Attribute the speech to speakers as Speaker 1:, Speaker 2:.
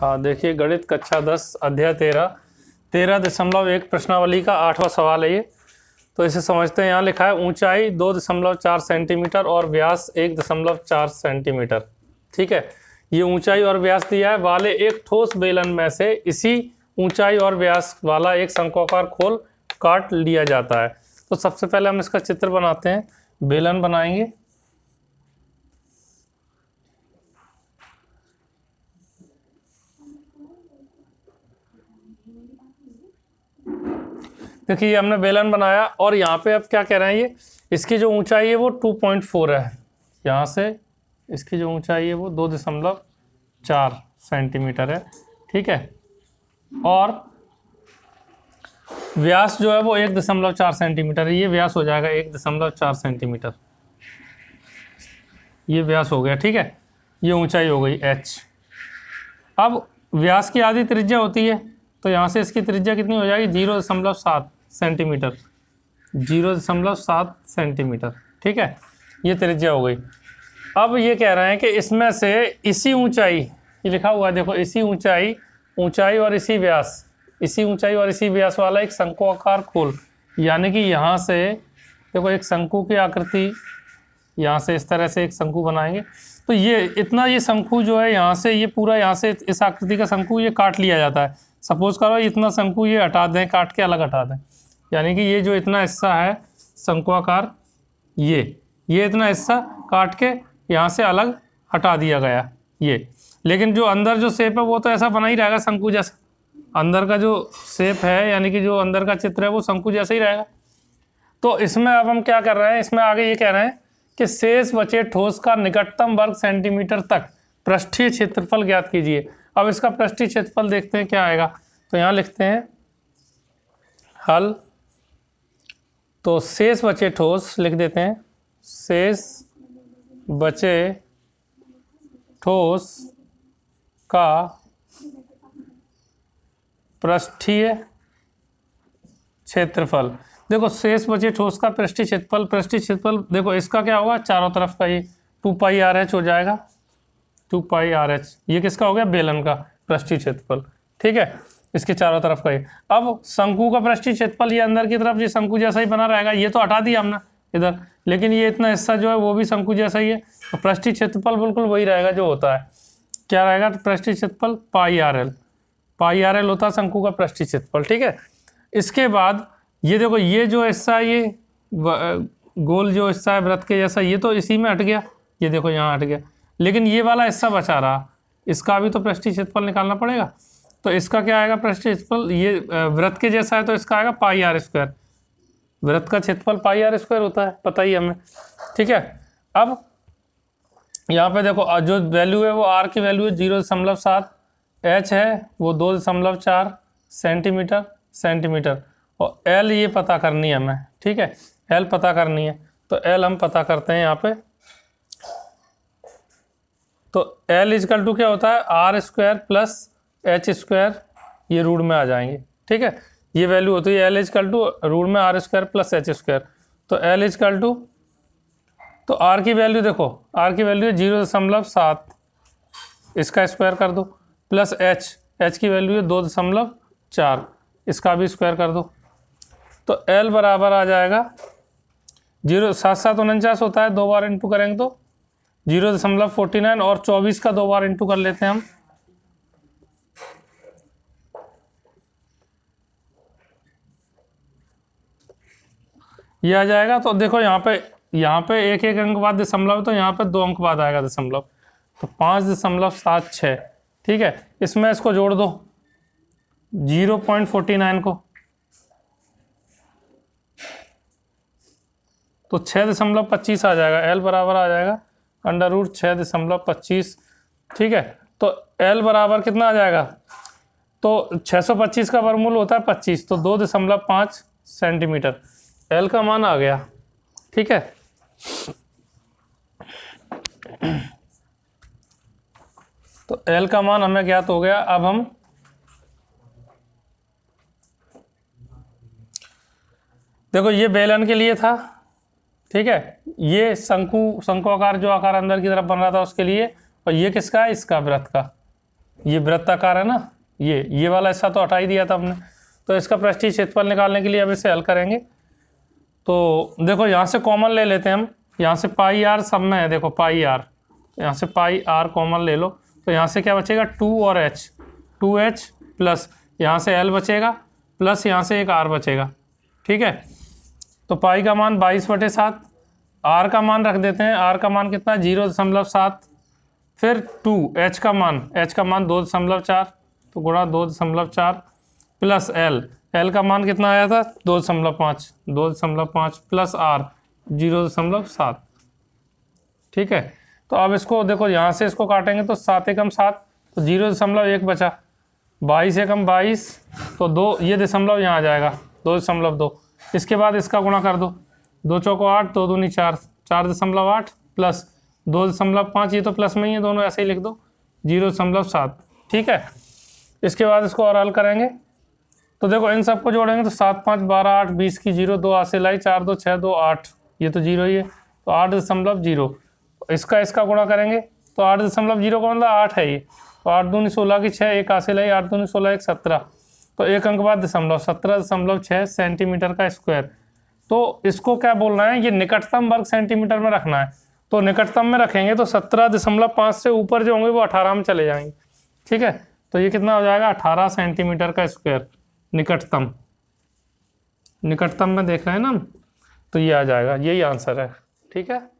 Speaker 1: हाँ देखिए गणित कक्षा दस अध्याय तेरह तेरह दशमलव एक प्रश्नावली का आठवां सवाल है ये तो इसे समझते हैं यहाँ लिखा है ऊंचाई दो दशमलव चार सेंटीमीटर और व्यास एक दशमलव चार सेंटीमीटर ठीक है ये ऊंचाई और व्यास दिया है वाले एक ठोस बेलन में से इसी ऊंचाई और व्यास वाला एक शंकोकार खोल काट लिया जाता है तो सबसे पहले हम इसका चित्र बनाते हैं बेलन बनाएंगे क्योंकि ये हमने बेलन बनाया और यहाँ पे अब क्या कह रहे हैं ये इसकी जो ऊंचाई है वो टू पॉइंट फोर है यहाँ से इसकी जो ऊंचाई है वो दो दशमलव चार सेंटीमीटर है ठीक है और व्यास जो है वो एक दशमलव चार सेंटीमीटर है ये व्यास हो जाएगा एक दशमलव चार सेंटीमीटर ये व्यास हो गया ठीक है ये ऊंचाई हो गई एच अब व्यास की आधी त्रिज्या होती है तो यहाँ से इसकी त्रिज्या कितनी हो जाएगी जीरो दशमलव सात सेंटीमीटर जीरो दशमलव सात सेंटीमीटर ठीक है ये त्रिज्या हो गई अब ये कह रहे हैं कि इसमें से इसी ऊंचाई ये लिखा हुआ है देखो इसी ऊंचाई ऊंचाई और इसी व्यास इसी ऊंचाई और इसी व्यास वाला एक शंकु आकार खोल यानी कि यहाँ से देखो एक शंकु की आकृति यहाँ से इस तरह से एक शंकु बनाएंगे तो ये इतना ये शंकु जो है यहाँ से ये पूरा यहाँ से इस आकृति का शंकु ये काट लिया जाता है सपोज करो इतना शंकु ये हटा दें काट के अलग हटा दें यानी कि ये जो इतना हिस्सा है शंकुआकार ये ये इतना हिस्सा काट के यहाँ से अलग हटा दिया गया ये लेकिन जो अंदर जो शेप है वो तो ऐसा बना ही रहेगा शंकु जैसा अंदर का जो शेप है यानी कि जो अंदर का चित्र है वो शंकु जैसा ही रहेगा तो इसमें अब हम क्या कर रहे हैं इसमें आगे ये कह रहे हैं कि शेष बचे ठोस का निकटतम वर्ग सेंटीमीटर तक पृष्ठीय क्षेत्रफल ज्ञात कीजिए अब इसका पृष्ठीय क्षेत्रफल देखते हैं क्या आएगा तो यहाँ लिखते हैं हल तो शेष बचे ठोस लिख देते हैं शेष बचे ठोस का पृष्ठीय क्षेत्रफल देखो शेष बचे ठोस का पृष्ठीय क्षेत्रफल पृष्ठीय क्षेत्रफल देखो इसका क्या होगा चारों तरफ का ये टू पाई आर एच हो जाएगा टू पाई आर एच ये किसका हो गया बेलन का पृष्ठीय क्षेत्रफल ठीक है इसके चारों तरफ का ये अब शंकु का पृष्ठी क्षेत्रफल ये अंदर की तरफ ये शंकु जैसा ही बना रहेगा ये तो हटा दिया हमने इधर लेकिन ये इतना हिस्सा जो है वो भी शंकु जैसा ही है तो पृष्ठीय क्षेत्रफल बिल्कुल वही रहेगा जो होता है क्या रहेगा तो पृष्ठी क्षेत्रफल pi r l pi r l होता है शंकु का पृष्ठी क्षेत्रफल ठीक है इसके बाद ये देखो ये जो हिस्सा ये गोल जो हिस्सा है व्रत के जैसा ये तो इसी में हट गया ये देखो यहाँ हट गया लेकिन ये वाला हिस्सा बचा रहा इसका भी तो पृष्ठी क्षेत्रफल निकालना पड़ेगा तो इसका क्या आएगा क्षेत्रफल ये व्रत के जैसा है तो इसका आएगा पाई आर स्क्वायर व्रत का क्षेत्रफल पाई आर स्क्वायर होता है पता ही हमें ठीक है अब यहाँ पे देखो जो वैल्यू है वो आर की वैल्यू है जीरो दशमलव सात एच है वो दो दशमलव चार सेंटीमीटर सेंटीमीटर और एल ये पता करनी है हमें ठीक है एल पता करनी है तो एल हम पता करते हैं यहाँ पे तो एल इजकल टू क्या होता है r square plus h square ये रूट में आ जाएंगे ठीक है ये वैल्यू होती है l is equal to root में r square plus h square तो एल इज कल टू तो आर की वैल्यू देखो आर की वैल्यू है जीरो दशमलव सात इसका स्क्वायर कर दो प्लस एच एच की वैल्यू है दो दशमलव चार इसका भी स्क्वायर कर दो तो एल बराबर आ जाएगा जीरो सात सात उनचास होता है दो बार इंटू करेंगे तो जीरो दशमलव फोर्टी नाइन और चौबीस का दो बार इंटू कर लेते हैं हम ये आ जाएगा तो देखो यहाँ पे यहाँ पे एक एक अंक बाद दशमलव तो यहाँ पे दो अंक बाद आएगा दशमलव तो पाँच दशमलव सात छः ठीक है इसमें इसको जोड़ दो जीरो पॉइंट फोर्टी नाइन को तो छः दशमलव पच्चीस आ जाएगा एल बराबर आ जाएगा अंडर रूट छः दशमलव पच्चीस ठीक है तो एल बराबर कितना आ जाएगा तो सौ पच्चीस का वर्मूल होता है पच्चीस तो दो दशमलव पाँच सेंटीमीटर एल का मान आ गया ठीक है तो एल का मान हमें ज्ञात हो गया अब हम देखो ये बेलन के लिए था ठीक है ये शंकु शंकु आकार जो आकार अंदर की तरफ बन रहा था उसके लिए और ये किसका है इसका व्रत का ये व्रत आकार है ना ये ये वाला ऐसा तो हटा ही दिया था हमने तो इसका पृष्ठीय क्षेत्रफल निकालने के लिए अब इसे हल करेंगे तो देखो यहाँ से कॉमन ले लेते हैं हम यहाँ से पाई आर सब में है देखो पाई आर यहाँ से पाई आर कॉमन ले लो तो यहाँ से क्या बचेगा टू और एच टू एच प्लस यहाँ से एल बचेगा प्लस यहाँ से एक आर बचेगा ठीक है तो पाई का मान बाईस बटे सात आर का मान रख देते हैं आर का मान कितना जीरो दशमलव सात फिर टू एच का मान एच का मान दो दशमलव चार तो गुणा दो दशमलव चार प्लस एल एल का मान कितना आया था दो दशमलव पाँच दो दशमलव पाँच प्लस आर जीरो दशमलव सात ठीक है तो अब इसको देखो यहाँ से इसको काटेंगे तो सात एकम सात तो जीरो दशमलव एक बचा बाईस एकम बाईस तो दो ये दशमलव यहाँ आ जाएगा दो दशमलव दो इसके बाद इसका गुणा कर दो दो चौको आठ दो दूनी चार चार दशमलव आठ प्लस दो दशमलव पाँच ये तो प्लस में ही है दोनों ऐसे ही लिख दो जीरो दशमलव सात ठीक है इसके बाद इसको और हल करेंगे तो देखो इन सबको जोड़ेंगे तो सात पाँच बारह आठ बीस की जीरो दो आशी चार दो छः दो आठ ये तो जीरो ही है तो आठ दशमलव जीरो इसका इसका गुणा करेंगे तो आठ दशमलव जीरो का मतलब आठ है ये तो आठ दूनी सोलह की छः एक आशी लाई आठ दूनी सोलह एक सत्रह तो एक अंक बाद दशमलव सत्रह दशमलव छः सेंटीमीटर का स्क्वायर तो इसको क्या बोलना है ये निकटतम वर्ग सेंटीमीटर में रखना है तो निकटतम में रखेंगे तो सत्रह दशमलव पाँच से ऊपर जो होंगे वो अठारह में चले जाएंगे ठीक है तो ये कितना हो जाएगा अठारह सेंटीमीटर का स्क्वायर निकटतम निकटतम में देख रहे हैं ना हम तो ये आ जाएगा यही आंसर है ठीक है